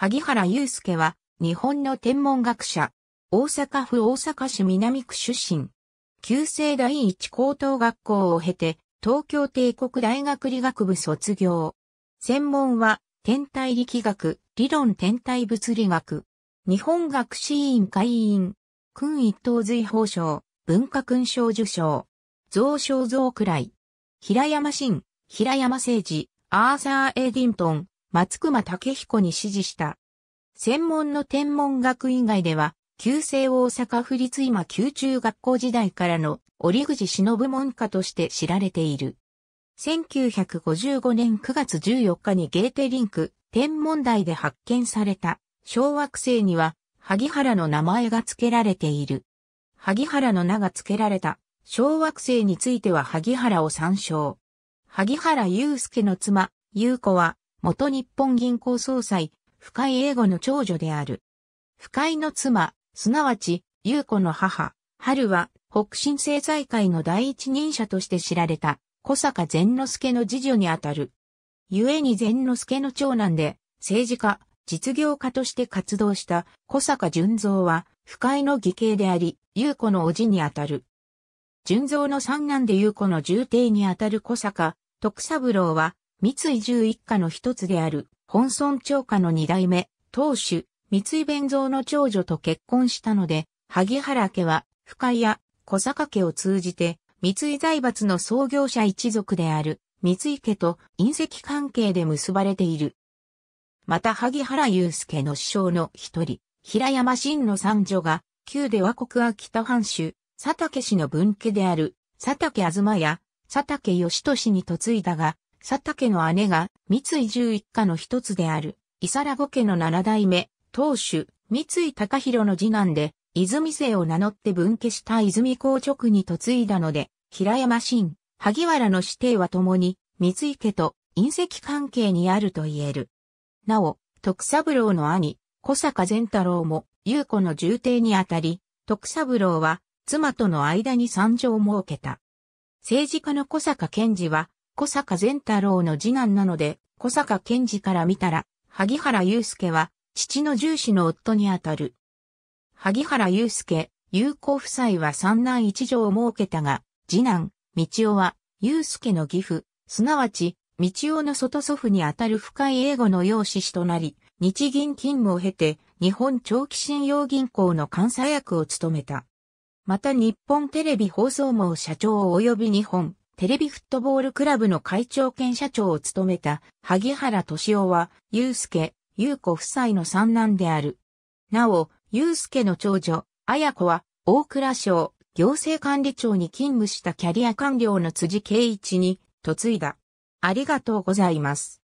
萩原祐介は、日本の天文学者、大阪府大阪市南区出身。旧制第一高等学校を経て、東京帝国大学理学部卒業。専門は、天体力学、理論天体物理学。日本学士院会員。勲一等随法賞、文化勲章受賞。蔵賞蔵くらい。平山真、平山誠治、アーサー・エディントン、松熊武彦に指示した。専門の天文学以外では、旧制大阪府立今宮中学校時代からの折口忍門下として知られている。1955年9月14日にゲーテリンク天文台で発見された小惑星には萩原の名前が付けられている。萩原の名が付けられた小惑星については萩原を参照。萩原祐介の妻、優子は元日本銀行総裁、深井英語の長女である。深井の妻、すなわち、優子の母、春は、北新政財界の第一人者として知られた、小坂善之助の次女にあたる。故に善之助の長男で、政治家、実業家として活動した小坂淳三は、深井の義兄であり、優子の叔父にあたる。淳三の三男で優子の重帝にあたる小坂、徳三郎は、三井十一家の一つである、本村長家の二代目、当主、三井弁蔵の長女と結婚したので、萩原家は、深谷、小坂家を通じて、三井財閥の創業者一族である、三井家と隕石関係で結ばれている。また萩原祐介の師匠の一人、平山真の三女が、旧で和国秋田藩主、佐竹氏の分家である、佐竹東や、佐竹義俊に嫁いだが、佐竹の姉が三井十一家の一つである、伊皿五家の七代目、当主、三井高弘の次男で、泉姓を名乗って分家した泉公直に嫁いだので、平山新、萩原の指定は共に、三井家と隕石関係にあると言える。なお、徳三郎の兄、小坂善太郎も、優子の重邸にあたり、徳三郎は、妻との間に参上を設けた。政治家の小坂健二は、小坂善太郎の次男なので、小坂健二から見たら、萩原祐介は、父の重視の夫にあたる。萩原祐介、有子夫妻は三男一女を設けたが、次男、道夫は、祐介の義父、すなわち、道夫の外祖父にあたる深い英語の養子となり、日銀勤務を経て、日本長期信用銀行の監査役を務めた。また日本テレビ放送網社長及び日本テレビフットボールクラブの会長兼社長を務めた、萩原敏夫は、祐介、祐子夫妻の三男である。なお、祐介の長女、綾子は、大蔵省、行政管理庁に勤務したキャリア官僚の辻圭一に、嫁いだ。ありがとうございます。